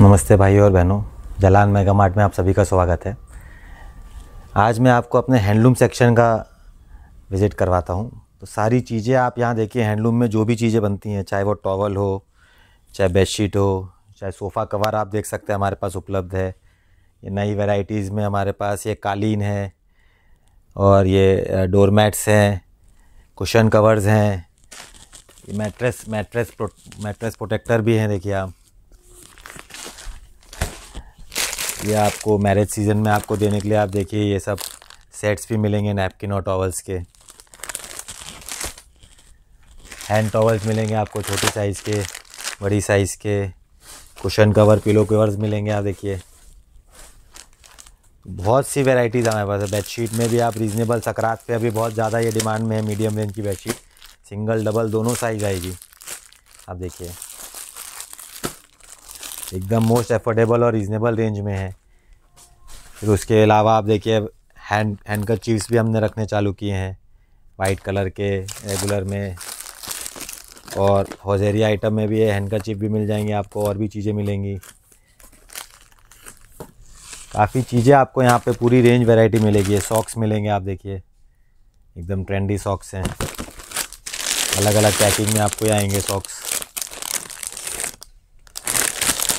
नमस्ते भाई और बहनों जलान मेगा मार्ट में आप सभी का स्वागत है आज मैं आपको अपने हैंडलूम सेक्शन का विज़िट करवाता हूँ तो सारी चीज़ें आप यहाँ देखिए हैंडलूम में जो भी चीज़ें बनती हैं चाहे वो टॉवल हो चाहे बेडशीट हो चाहे सोफ़ा कवर आप देख सकते हैं हमारे पास उपलब्ध है ये नई वेराइटीज़ में हमारे पास ये कालीन है और ये डोर मैट्स हैं कुशन कवर्स हैं mattress mattress pro, mattress protector भी हैं देखिए आप ये आपको मैरिज सीज़न में आपको देने के लिए आप देखिए ये सब सेट्स भी मिलेंगे नैपकिन और टॉवल्स के हैंड टॉवल्स मिलेंगे आपको छोटे साइज़ के बड़ी साइज़ के कुशन कवर पिलो कवर्स मिलेंगे आप देखिए बहुत सी वेराइटीज़ हमारे पास है बेडशीट में भी आप रीज़नेबल सकरात पे अभी बहुत ज़्यादा ये डिमांड में है मीडियम रेंज की बेडशीट सिंगल डबल दोनों साइज़ आएगी आप देखिए एकदम मोस्ट एफोर्डेबल और रीज़नेबल रेंज में है फिर उसके अलावा आप देखिए हैंड हैंड चीप्स भी हमने रखने चालू किए हैं वाइट कलर के रेगुलर में और हौजेरी आइटम में भी है हैंड का चिप भी मिल जाएंगे आपको और भी चीज़ें मिलेंगी काफ़ी चीज़ें आपको यहाँ पे पूरी रेंज वैरायटी मिलेगी सॉक्स मिलेंगे आप देखिए एकदम ट्रेंडी सॉक्स हैं अलग अलग पैकिंग में आपको आएंगे सॉक्स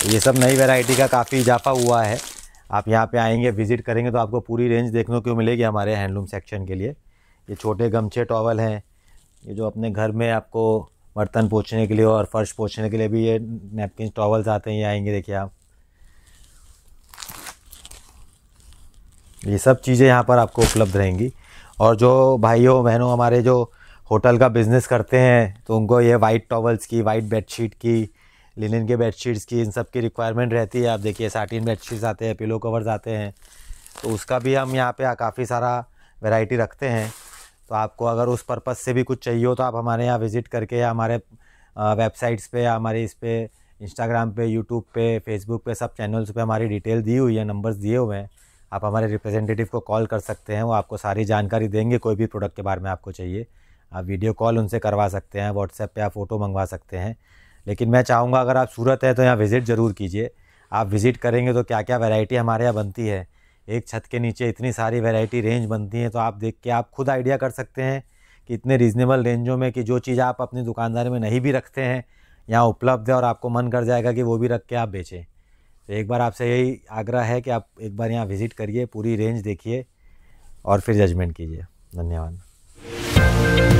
ये सब नई वैरायटी का काफ़ी इजाफा हुआ है आप यहाँ पे आएंगे विज़िट करेंगे तो आपको पूरी रेंज देखने को मिलेगी हमारे हैंडलूम सेक्शन के लिए ये छोटे गमछे टॉवल हैं ये जो अपने घर में आपको बर्तन पोछने के लिए और फर्श पोछने के लिए भी ये नैपकिन टॉवल्स आते हैं ये आएंगे देखिए आप ये सब चीज़ें यहाँ पर आपको उपलब्ध रहेंगी और जो भाइयों बहनों हमारे जो होटल का बिज़नेस करते हैं तो उनको ये वाइट टॉवल्स की वाइट बेडशीट की लिनन के बेडशीट्स की इन सब की रिक्वायरमेंट रहती है आप देखिए साटिन बेडशीट्स आते हैं पिलो कवर्स आते हैं तो उसका भी हम यहाँ पे काफ़ी सारा वैरायटी रखते हैं तो आपको अगर उस पर्पज़ से भी कुछ चाहिए हो तो आप हमारे यहाँ विज़िट करके या हमारे वेबसाइट्स पे या हमारे इस पर इंस्टाग्राम पे यूट्यूब पे फेसबुक पे सब चैनल्स पे हमारी डिटेल दी हुई है नंबर्स दिए हुए हैं आप हमारे रिप्रेजेंटेटिव को कॉल कर सकते हैं वो आपको सारी जानकारी देंगे कोई भी प्रोडक्ट के बारे में आपको चाहिए आप वीडियो कॉल उनसे करवा सकते हैं व्हाट्सएप पे आप फ़ोटो मंगवा सकते हैं लेकिन मैं चाहूँगा अगर आप सूरत है तो यहाँ विज़िट ज़रूर कीजिए आप विज़िट करेंगे तो क्या क्या वैरायटी हमारे यहाँ बनती है एक छत के नीचे इतनी सारी वैरायटी रेंज बनती हैं तो आप देख के आप खुद आइडिया कर सकते हैं कि इतने रीज़नेबल रेंजों में कि जो चीज़ आप अपनी दुकानदारी में नहीं भी रखते हैं यहाँ उपलब्ध है और आपको मन कर जाएगा कि वो भी रख के आप बेचें तो एक बार आपसे यही आग्रह है कि आप एक बार यहाँ विज़िट करिए पूरी रेंज देखिए और फिर जजमेंट कीजिए धन्यवाद